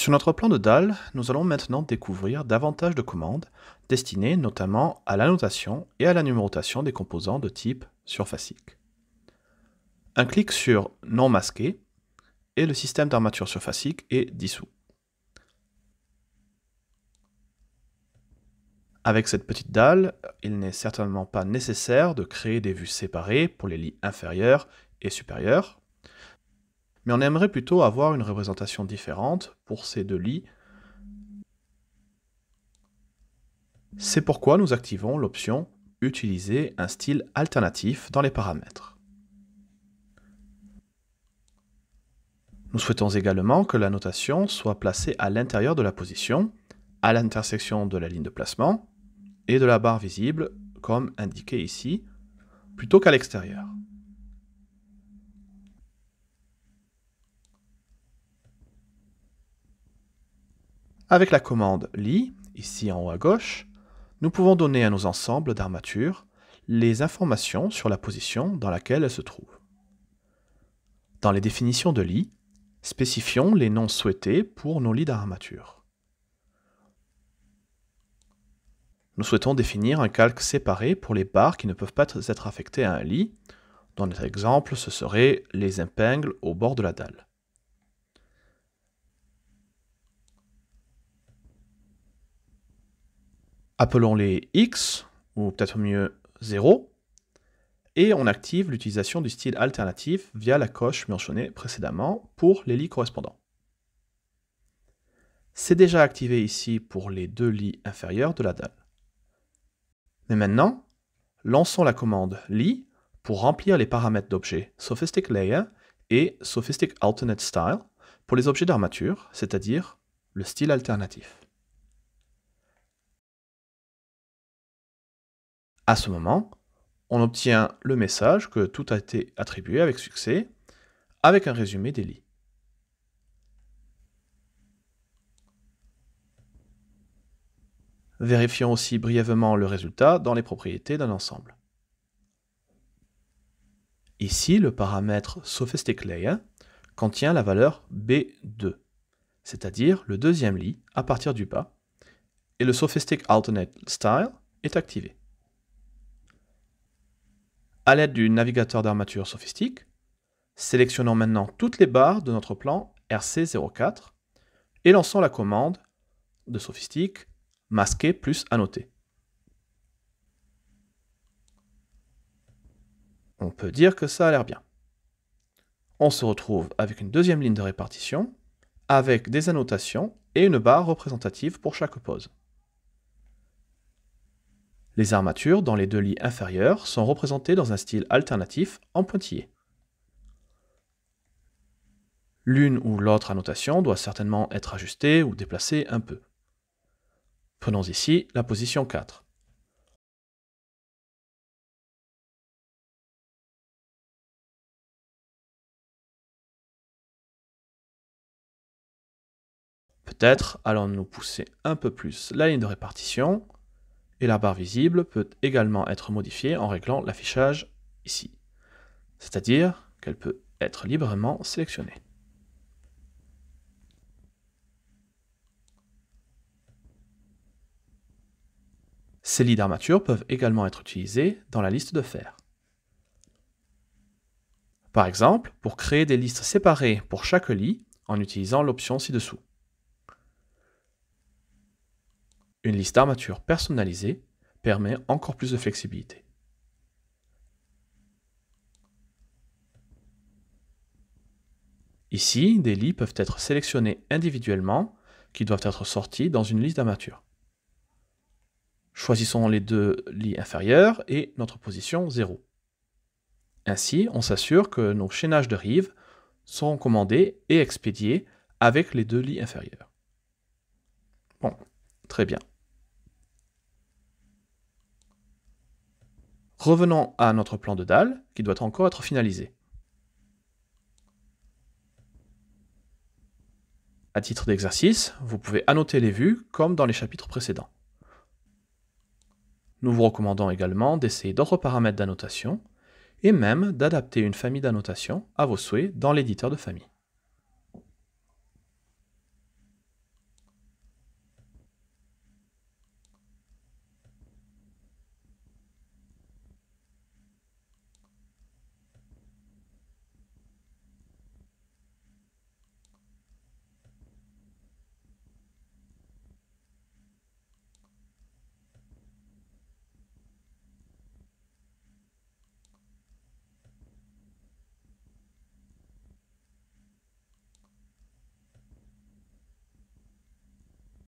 Sur notre plan de dalle, nous allons maintenant découvrir davantage de commandes destinées notamment à l'annotation et à la numérotation des composants de type surfacique. Un clic sur Non masqué et le système d'armature surfacique est dissous. Avec cette petite dalle, il n'est certainement pas nécessaire de créer des vues séparées pour les lits inférieurs et supérieurs, mais on aimerait plutôt avoir une représentation différente pour ces deux lits. C'est pourquoi nous activons l'option « Utiliser un style alternatif dans les paramètres ». Nous souhaitons également que la notation soit placée à l'intérieur de la position, à l'intersection de la ligne de placement et de la barre visible, comme indiqué ici, plutôt qu'à l'extérieur. Avec la commande li, ici en haut à gauche, nous pouvons donner à nos ensembles d'armatures les informations sur la position dans laquelle elles se trouvent. Dans les définitions de lit, spécifions les noms souhaités pour nos lits d'armature. Nous souhaitons définir un calque séparé pour les barres qui ne peuvent pas être affectées à un lit. Dans notre exemple, ce serait les épingles au bord de la dalle. appelons-les X, ou peut-être mieux 0, et on active l'utilisation du style alternatif via la coche mentionnée précédemment pour les lits correspondants. C'est déjà activé ici pour les deux lits inférieurs de la dalle. Mais maintenant, lançons la commande lit pour remplir les paramètres d'objets Sophistic Layer et Sophistic Alternate Style pour les objets d'armature, c'est-à-dire le style alternatif. À ce moment, on obtient le message que tout a été attribué avec succès, avec un résumé des lits. Vérifions aussi brièvement le résultat dans les propriétés d'un ensemble. Ici, le paramètre sophisticated contient la valeur B2, c'est-à-dire le deuxième lit à partir du bas, et le Sophistic Alternate Style est activé à l'aide du navigateur d'armature sophistique, sélectionnons maintenant toutes les barres de notre plan RC04 et lançons la commande de sophistique masquer plus annoter. On peut dire que ça a l'air bien. On se retrouve avec une deuxième ligne de répartition, avec des annotations et une barre représentative pour chaque pose. Les armatures dans les deux lits inférieurs sont représentées dans un style alternatif en pointillé. L'une ou l'autre annotation doit certainement être ajustée ou déplacée un peu. Prenons ici la position 4. Peut-être allons-nous pousser un peu plus la ligne de répartition et la barre visible peut également être modifiée en réglant l'affichage ici, c'est-à-dire qu'elle peut être librement sélectionnée. Ces lits d'armature peuvent également être utilisés dans la liste de fer. Par exemple, pour créer des listes séparées pour chaque lit en utilisant l'option ci-dessous. Une liste d'armatures personnalisée permet encore plus de flexibilité. Ici, des lits peuvent être sélectionnés individuellement qui doivent être sortis dans une liste d'armatures. Choisissons les deux lits inférieurs et notre position 0. Ainsi, on s'assure que nos chaînages de rive seront commandés et expédiés avec les deux lits inférieurs. Bon, très bien. Revenons à notre plan de dalle, qui doit encore être finalisé. À titre d'exercice, vous pouvez annoter les vues comme dans les chapitres précédents. Nous vous recommandons également d'essayer d'autres paramètres d'annotation et même d'adapter une famille d'annotations à vos souhaits dans l'éditeur de famille.